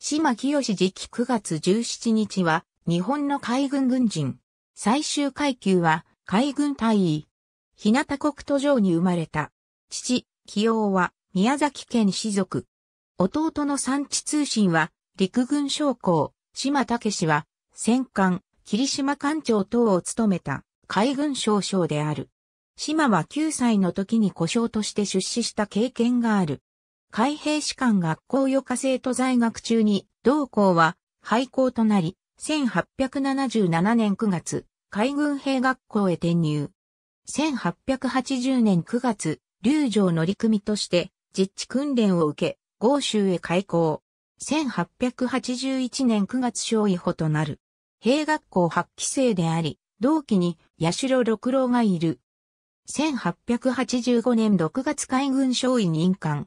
島清志次期9月17日は、日本の海軍軍人。最終階級は、海軍大員。日向国都城に生まれた。父、清は、宮崎県士族。弟の産地通信は、陸軍将校、島武氏は、戦艦、霧島艦長等を務めた、海軍少将である。島は9歳の時に故障として出資した経験がある。海兵士官学校予科生と在学中に、同校は廃校となり、1877年9月、海軍兵学校へ転入。1880年9月、竜城乗組として実地訓練を受け、豪州へ開校。1881年9月小位補となる。兵学校発期生であり、同期に八代六郎がいる。1885年6月海軍少尉任官。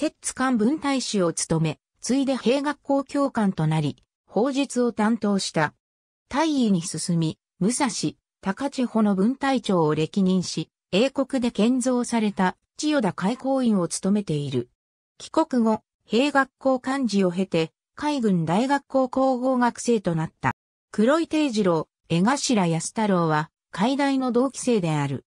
摂津官文大使を務め、ついで兵学校教官となり、法術を担当した。大尉に進み、武蔵、高千穂の文大長を歴任し、英国で建造された千代田開港院を務めている。帰国後、兵学校幹事を経て、海軍大学校工合学生となった。黒井定次郎、江頭康太郎は、海大の同期生である。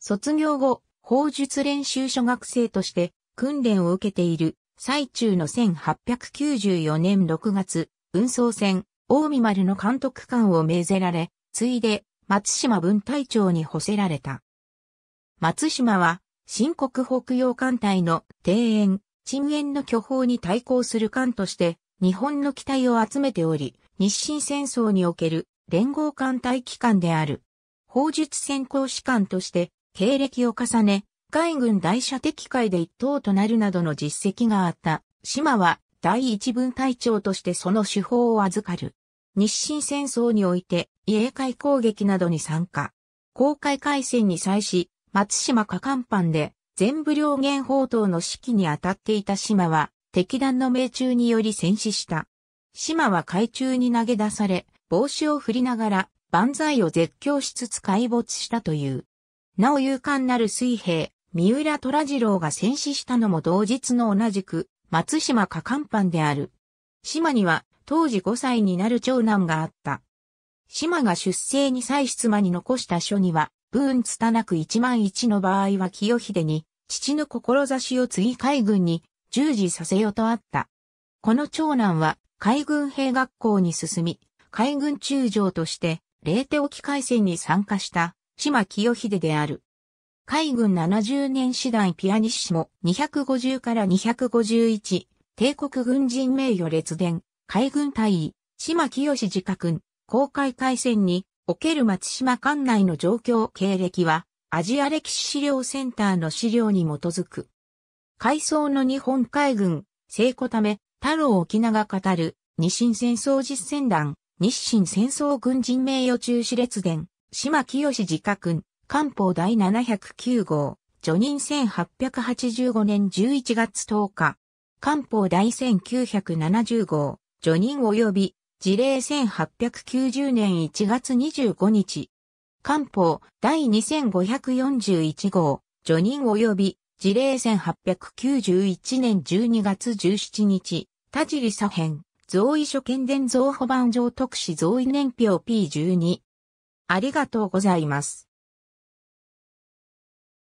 卒業後、法術練習所学生として、訓練を受けている最中の1894年6月、運送船、大見丸の監督官を命ぜられ、ついで松島分隊長に補せられた。松島は、新国北洋艦隊の庭園、沈園の巨峰に対抗する艦として、日本の機体を集めており、日清戦争における連合艦隊機関である。砲術先行士官として、経歴を重ね、海軍大射的会で一等となるなどの実績があった、島は第一分隊長としてその手法を預かる。日清戦争において、家海攻撃などに参加。公開海戦に際し、松島火艦班で、全部両元砲塔の指揮に当たっていた島は、敵弾の命中により戦死した。島は海中に投げ出され、帽子を振りながら、万歳を絶叫しつつ海没したという。なお勇敢なる水兵、三浦虎次郎が戦死したのも同日の同じく、松島かかんぱんである。島には、当時5歳になる長男があった。島が出生に際出馬に残した書には、文つたなく一万一の場合は清秀に、父の志を次海軍に従事させよとあった。この長男は海軍兵学校に進み、海軍中将として、霊手沖海戦に参加した島清秀である。海軍70年師団ピアニッシモ250から251、帝国軍人名誉列伝、海軍大尉、島清自家君、公開海戦における松島艦内の状況経歴は、アジア歴史資料センターの資料に基づく。海藻の日本海軍、成功ため、太郎沖縄語る、日清戦争実践団、日清戦争軍人名誉中止列伝、島清自家君、官報第709号、除任1885年11月10日、官報第1970号、除任及び、事例1890年1月25日、官報第2541号、除任及び、事例1891年12月17日、田尻左辺、贈位所見伝贈保版上特使贈位年表 P12。ありがとうございます。